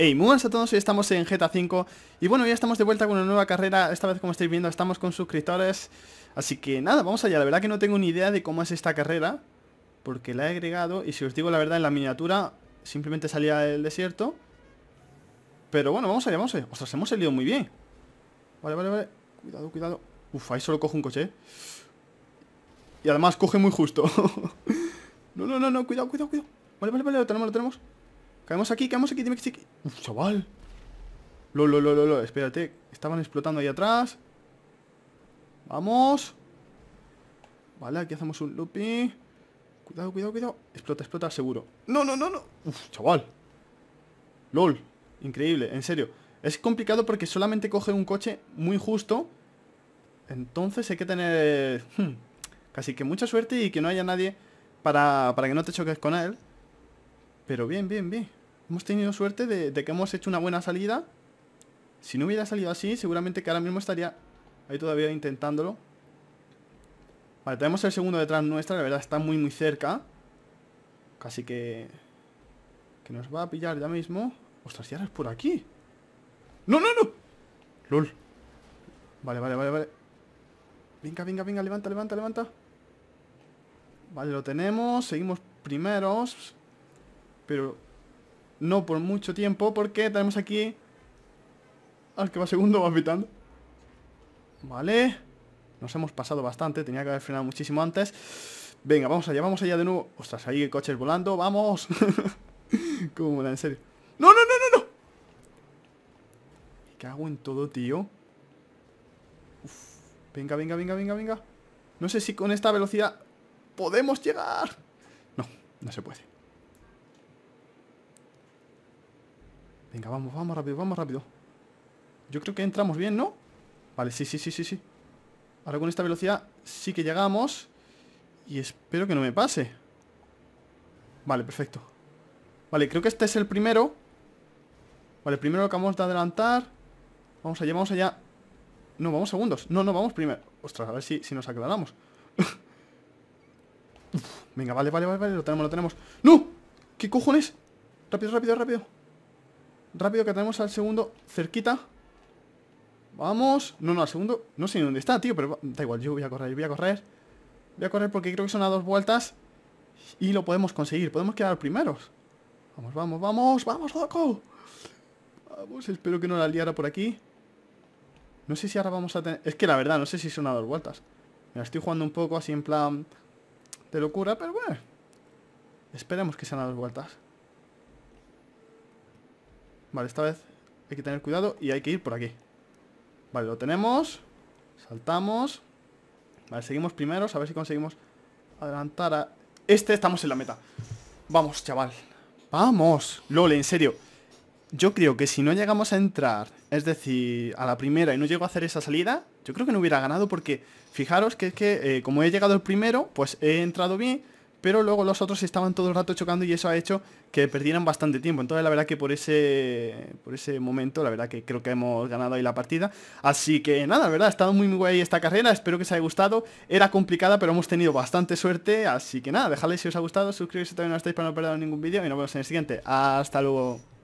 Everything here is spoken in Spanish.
Hey, muy buenas a todos, hoy estamos en GTA 5 Y bueno, ya estamos de vuelta con una nueva carrera Esta vez como estáis viendo estamos con suscriptores Así que nada, vamos allá, la verdad que no tengo ni idea de cómo es esta carrera Porque la he agregado y si os digo la verdad en la miniatura Simplemente salía del desierto Pero bueno, vamos allá, vamos allá Ostras, hemos salido muy bien Vale, vale, vale, cuidado, cuidado Uf, ahí solo cojo un coche ¿eh? Y además coge muy justo No, no, no, no, cuidado, cuidado, cuidado Vale, vale, vale, lo tenemos, lo tenemos Caemos aquí, caemos aquí, dime que sí. Uf, chaval. Lo, lo, lo, lo, Espérate. Estaban explotando ahí atrás. Vamos. Vale, aquí hacemos un looping. Cuidado, cuidado, cuidado. Explota, explota, seguro. No, no, no, no. Uf, chaval. LOL. Increíble, en serio. Es complicado porque solamente coge un coche muy justo. Entonces hay que tener... Hmm, casi que mucha suerte y que no haya nadie para, para que no te choques con él. Pero bien, bien, bien. Hemos tenido suerte de, que hemos hecho una buena salida. Si no hubiera salido así, seguramente que ahora mismo estaría ahí todavía intentándolo. Vale, tenemos el segundo detrás nuestra, la verdad está muy muy cerca. Casi que... Que nos va a pillar ya mismo. Ostras, ya es por aquí. ¡No, no, no! ¡Lol! Vale, vale, vale, vale. Venga, venga, venga, levanta, levanta, levanta. Vale, lo tenemos. Seguimos primeros. Pero no por mucho tiempo porque tenemos aquí al que va segundo va pitando. Vale. Nos hemos pasado bastante, tenía que haber frenado muchísimo antes. Venga, vamos allá, vamos allá de nuevo. Ostras, hay coches volando, vamos. da? en serio. No, no, no, no, no. qué hago en todo, tío. Venga, venga, venga, venga, venga. No sé si con esta velocidad podemos llegar. No, no se puede. Venga, vamos, vamos rápido, vamos rápido. Yo creo que entramos bien, ¿no? Vale, sí, sí, sí, sí, sí. Ahora con esta velocidad sí que llegamos. Y espero que no me pase. Vale, perfecto. Vale, creo que este es el primero. Vale, primero lo acabamos de adelantar. Vamos allá, vamos allá. No, vamos segundos. No, no, vamos primero. Ostras, a ver si, nos aclaramos. venga, vale, vale, vale, vale. Lo tenemos, lo tenemos. ¡No! ¿Qué cojones? Rápido, rápido, rápido. Rápido que tenemos al segundo cerquita. Vamos. No, no, al segundo. No sé ni dónde está, tío, pero da igual, yo voy a correr, voy a correr. Voy a correr porque creo que son a dos vueltas. Y lo podemos conseguir. Podemos quedar primeros. Vamos, vamos, vamos. Vamos, loco. Vamos, espero que no la liara por aquí. No sé si ahora vamos a tener... Es que la verdad, no sé si son a dos vueltas. Me estoy jugando un poco así en plan... De locura, pero bueno. Esperemos que sean a dos vueltas. Vale, esta vez hay que tener cuidado y hay que ir por aquí. Vale, lo tenemos. Saltamos. Vale, seguimos primeros, a ver si conseguimos adelantar a... Este, estamos en la meta. Vamos, chaval. Vamos. LOL, en serio. Yo creo que si no llegamos a entrar, es decir, a la primera y no llego a hacer esa salida, yo creo que no hubiera ganado porque, fijaros que es que eh, como he llegado el primero, pues he entrado bien pero luego los otros estaban todo el rato chocando y eso ha hecho que perdieran bastante tiempo. Entonces la verdad que por ese por ese momento, la verdad que creo que hemos ganado ahí la partida. Así que nada, la verdad, ha estado muy muy guay esta carrera, espero que os haya gustado. Era complicada, pero hemos tenido bastante suerte, así que nada, dejadle si os ha gustado, suscribiros también todavía no estáis para no perderos ningún vídeo y nos vemos en el siguiente. Hasta luego.